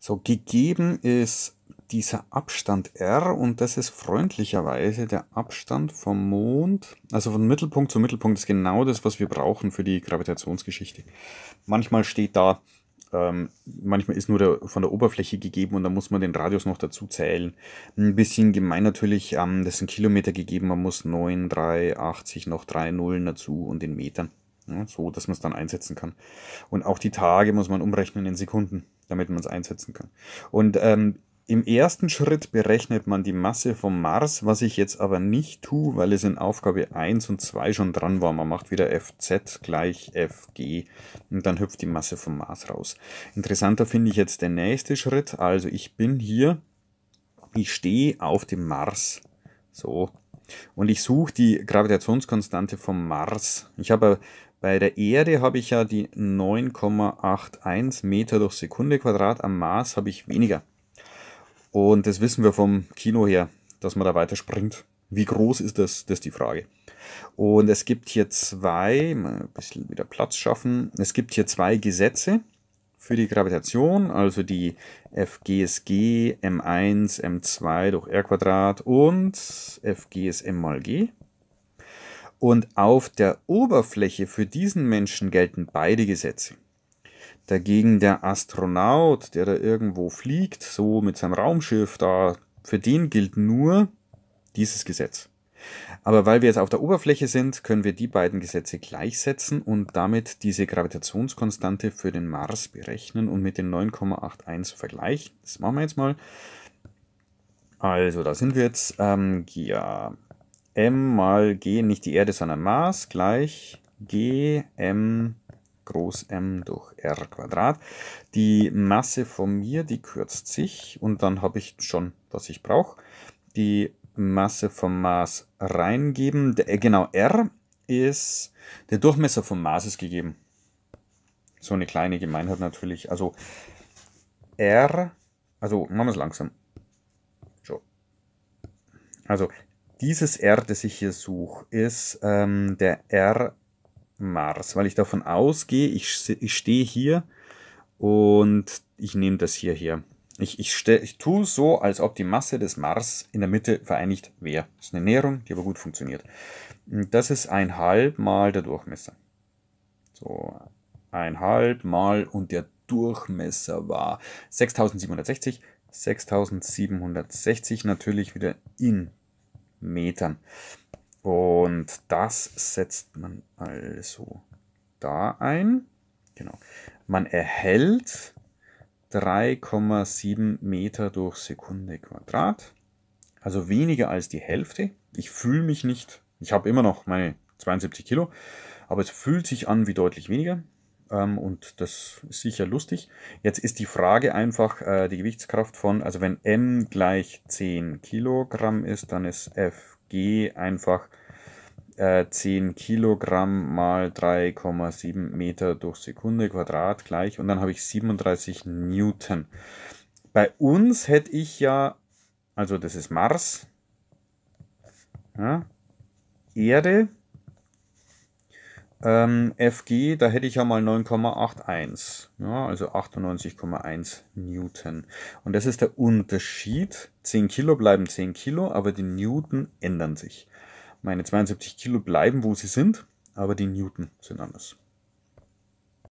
So, gegeben ist dieser Abstand r und das ist freundlicherweise der Abstand vom Mond, also von Mittelpunkt zu Mittelpunkt ist genau das, was wir brauchen für die Gravitationsgeschichte. Manchmal steht da, ähm, manchmal ist nur der, von der Oberfläche gegeben und da muss man den Radius noch dazu zählen. Ein bisschen gemein natürlich, ähm, das sind Kilometer gegeben, man muss 9, 3, 80 noch 3 Nullen dazu und den Metern. Ja, so, dass man es dann einsetzen kann. Und auch die Tage muss man umrechnen in Sekunden damit man es einsetzen kann. Und ähm, im ersten Schritt berechnet man die Masse vom Mars, was ich jetzt aber nicht tue, weil es in Aufgabe 1 und 2 schon dran war. Man macht wieder FZ gleich FG und dann hüpft die Masse vom Mars raus. Interessanter finde ich jetzt der nächste Schritt. Also ich bin hier, ich stehe auf dem Mars. So. Und ich suche die Gravitationskonstante vom Mars. Ich habe bei der Erde habe ich ja die 9,81 Meter durch Sekunde Quadrat, am Mars habe ich weniger. Und das wissen wir vom Kino her, dass man da weiter springt. Wie groß ist das? Das ist die Frage. Und es gibt hier zwei, mal ein bisschen wieder Platz schaffen. Es gibt hier zwei Gesetze für die Gravitation, also die FGSG M1, M2 durch R Quadrat und FGSM mal G. Und auf der Oberfläche für diesen Menschen gelten beide Gesetze. Dagegen der Astronaut, der da irgendwo fliegt, so mit seinem Raumschiff, da, für den gilt nur dieses Gesetz. Aber weil wir jetzt auf der Oberfläche sind, können wir die beiden Gesetze gleichsetzen und damit diese Gravitationskonstante für den Mars berechnen und mit den 9,81 vergleichen. Das machen wir jetzt mal. Also, da sind wir jetzt. Ähm, ja, m mal g, nicht die Erde, sondern Mars, gleich g m groß m durch r Quadrat. Die Masse von mir, die kürzt sich und dann habe ich schon, was ich brauche. Die Masse vom Mars reingeben. Der, äh, genau, r ist, der Durchmesser vom Mars ist gegeben. So eine kleine Gemeinheit natürlich. Also r, also machen wir es langsam. So. Also dieses R, das ich hier suche, ist ähm, der R Mars, weil ich davon ausgehe, ich, ich stehe hier und ich nehme das hier her. Ich, ich, stell, ich tue so, als ob die Masse des Mars in der Mitte vereinigt wäre. Das ist eine Näherung, die aber gut funktioniert. Das ist ein halb mal der Durchmesser. So, ein halb mal und der Durchmesser war 6760. 6760 natürlich wieder in Metern. Und das setzt man also da ein. Genau. Man erhält 3,7 Meter durch Sekunde Quadrat. Also weniger als die Hälfte. Ich fühle mich nicht, ich habe immer noch meine 72 Kilo, aber es fühlt sich an wie deutlich weniger. Ähm, und das ist sicher lustig. Jetzt ist die Frage einfach äh, die Gewichtskraft von, also wenn M gleich 10 Kilogramm ist, dann ist FG einfach äh, 10 Kilogramm mal 3,7 Meter durch Sekunde Quadrat gleich und dann habe ich 37 Newton. Bei uns hätte ich ja, also das ist Mars, ja, Erde, ähm, FG, da hätte ich ja mal 9,81, ja, also 98,1 Newton. Und das ist der Unterschied. 10 Kilo bleiben 10 Kilo, aber die Newton ändern sich. Meine 72 Kilo bleiben, wo sie sind, aber die Newton sind anders.